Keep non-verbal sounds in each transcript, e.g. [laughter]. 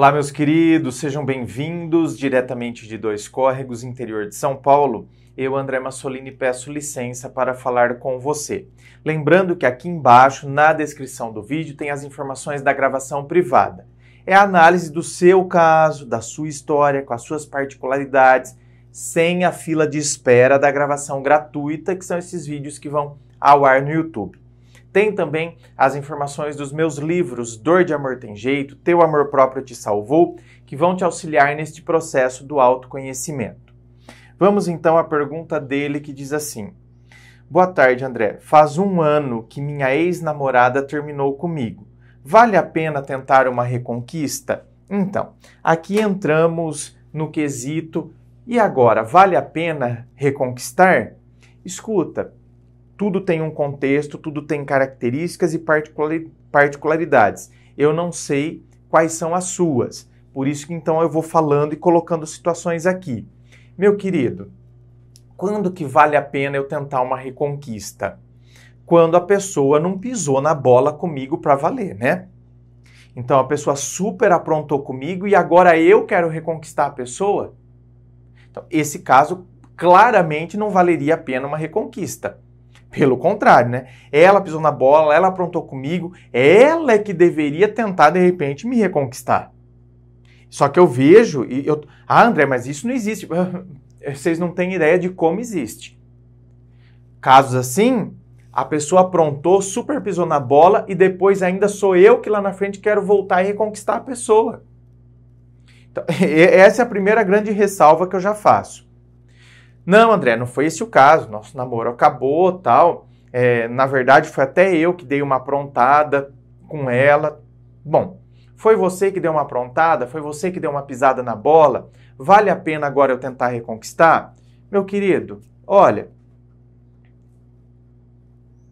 Olá, meus queridos, sejam bem-vindos diretamente de Dois Córregos, interior de São Paulo. Eu, André Massolini, peço licença para falar com você. Lembrando que aqui embaixo, na descrição do vídeo, tem as informações da gravação privada. É a análise do seu caso, da sua história, com as suas particularidades, sem a fila de espera da gravação gratuita, que são esses vídeos que vão ao ar no YouTube. Tem também as informações dos meus livros Dor de Amor Tem Jeito, Teu Amor Próprio Te Salvou, que vão te auxiliar neste processo do autoconhecimento. Vamos então à pergunta dele que diz assim: Boa tarde, André. Faz um ano que minha ex-namorada terminou comigo. Vale a pena tentar uma reconquista? Então, aqui entramos no quesito e agora, vale a pena reconquistar? Escuta, tudo tem um contexto, tudo tem características e particularidades. Eu não sei quais são as suas. Por isso que então eu vou falando e colocando situações aqui. Meu querido, quando que vale a pena eu tentar uma reconquista? Quando a pessoa não pisou na bola comigo para valer, né? Então a pessoa super aprontou comigo e agora eu quero reconquistar a pessoa? Então, esse caso claramente não valeria a pena uma reconquista. Pelo contrário, né? Ela pisou na bola, ela aprontou comigo, ela é que deveria tentar de repente me reconquistar. Só que eu vejo e eu, ah, André, mas isso não existe. [laughs] Vocês não têm ideia de como existe. Casos assim, a pessoa aprontou, super pisou na bola e depois ainda sou eu que lá na frente quero voltar e reconquistar a pessoa. Então, [laughs] essa é a primeira grande ressalva que eu já faço. Não, André, não foi esse o caso. Nosso namoro acabou, tal. É, na verdade, foi até eu que dei uma aprontada com ela. Bom, foi você que deu uma aprontada? Foi você que deu uma pisada na bola? Vale a pena agora eu tentar reconquistar? Meu querido, olha,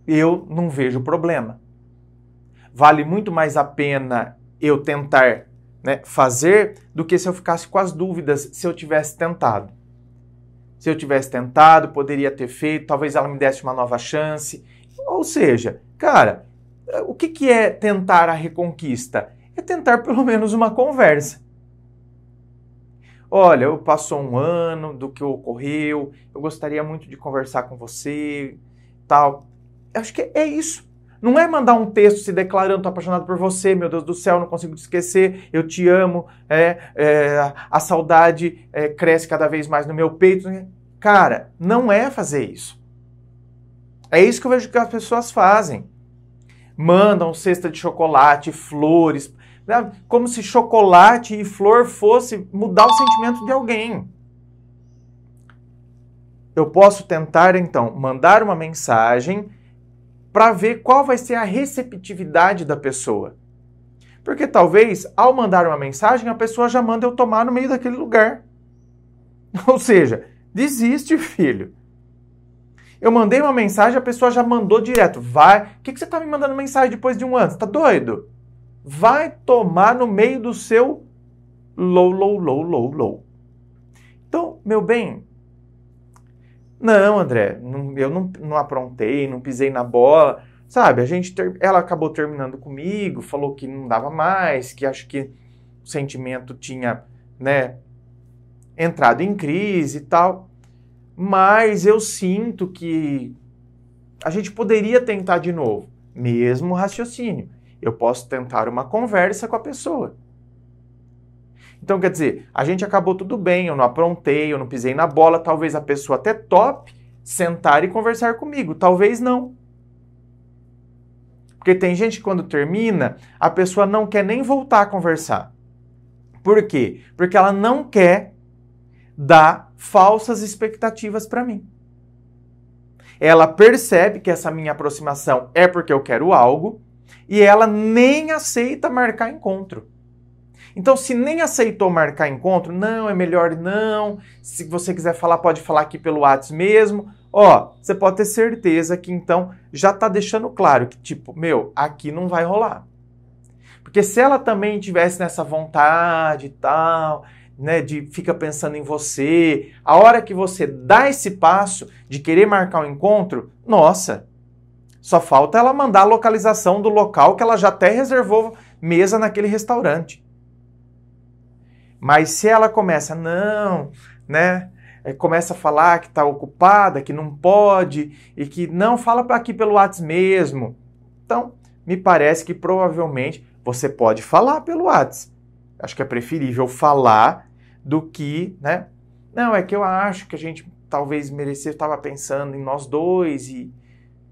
eu não vejo problema. Vale muito mais a pena eu tentar né, fazer do que se eu ficasse com as dúvidas se eu tivesse tentado. Se eu tivesse tentado, poderia ter feito, talvez ela me desse uma nova chance. Ou seja, cara, o que, que é tentar a reconquista? É tentar pelo menos uma conversa. Olha, eu passou um ano do que ocorreu, eu gostaria muito de conversar com você, tal. Eu acho que é isso. Não é mandar um texto se declarando, tô apaixonado por você, meu Deus do céu, não consigo te esquecer, eu te amo, é, é a saudade é, cresce cada vez mais no meu peito. Cara, não é fazer isso. É isso que eu vejo que as pessoas fazem. Mandam cesta de chocolate, flores, né? como se chocolate e flor fosse mudar o sentimento de alguém. Eu posso tentar, então, mandar uma mensagem para ver qual vai ser a receptividade da pessoa. Porque talvez ao mandar uma mensagem a pessoa já manda eu tomar no meio daquele lugar. [laughs] Ou seja, desiste, filho. Eu mandei uma mensagem, a pessoa já mandou direto. Vai. O que, que você está me mandando mensagem depois de um ano? Você tá doido? Vai tomar no meio do seu low, low, low, low, low. Então, meu bem, não, André, não, eu não, não aprontei, não pisei na bola. Sabe, a gente ter, ela acabou terminando comigo, falou que não dava mais, que acho que o sentimento tinha, né, entrado em crise e tal. Mas eu sinto que a gente poderia tentar de novo, mesmo raciocínio. Eu posso tentar uma conversa com a pessoa. Então, quer dizer, a gente acabou tudo bem, eu não aprontei, eu não pisei na bola, talvez a pessoa até top sentar e conversar comigo, talvez não. Porque tem gente que quando termina, a pessoa não quer nem voltar a conversar. Por quê? Porque ela não quer dar falsas expectativas para mim. Ela percebe que essa minha aproximação é porque eu quero algo e ela nem aceita marcar encontro. Então, se nem aceitou marcar encontro, não, é melhor não. Se você quiser falar, pode falar aqui pelo WhatsApp mesmo. Ó, você pode ter certeza que então já tá deixando claro que, tipo, meu, aqui não vai rolar. Porque se ela também tivesse nessa vontade e tal, né, de fica pensando em você, a hora que você dá esse passo de querer marcar o um encontro, nossa, só falta ela mandar a localização do local que ela já até reservou mesa naquele restaurante. Mas se ela começa, não, né? Eh, começa a falar que está ocupada, que não pode e que não fala aqui pelo WhatsApp mesmo. Então, me parece que provavelmente você pode falar pelo WhatsApp. Acho que é preferível falar do que, né? Não, é que eu acho que a gente talvez merecer, estava pensando em nós dois e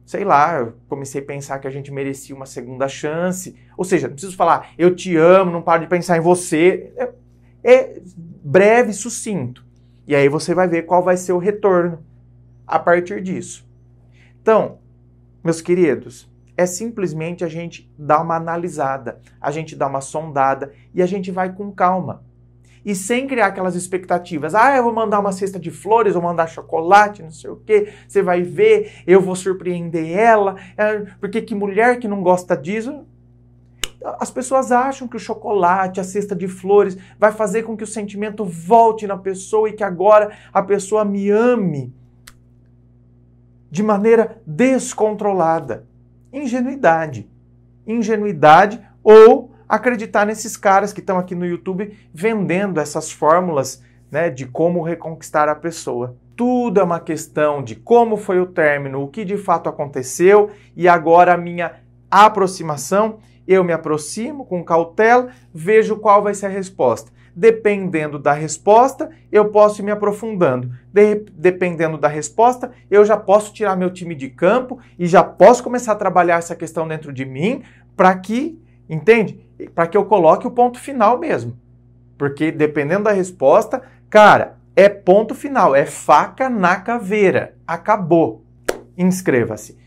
sei lá, eu comecei a pensar que a gente merecia uma segunda chance. Ou seja, não preciso falar eu te amo, não paro de pensar em você. Eu, é, é breve, sucinto. E aí você vai ver qual vai ser o retorno a partir disso. Então, meus queridos, é simplesmente a gente dar uma analisada, a gente dar uma sondada e a gente vai com calma. E sem criar aquelas expectativas. Ah, eu vou mandar uma cesta de flores, vou mandar chocolate, não sei o quê. Você vai ver, eu vou surpreender ela. É, porque que mulher que não gosta disso? As pessoas acham que o chocolate, a cesta de flores, vai fazer com que o sentimento volte na pessoa e que agora a pessoa me ame de maneira descontrolada. Ingenuidade. Ingenuidade ou acreditar nesses caras que estão aqui no YouTube vendendo essas fórmulas né, de como reconquistar a pessoa. Tudo é uma questão de como foi o término, o que de fato aconteceu e agora a minha aproximação eu me aproximo com cautela, vejo qual vai ser a resposta. Dependendo da resposta, eu posso ir me aprofundando. De dependendo da resposta, eu já posso tirar meu time de campo e já posso começar a trabalhar essa questão dentro de mim para que, entende? Para que eu coloque o ponto final mesmo. Porque dependendo da resposta, cara, é ponto final, é faca na caveira. Acabou. Inscreva-se.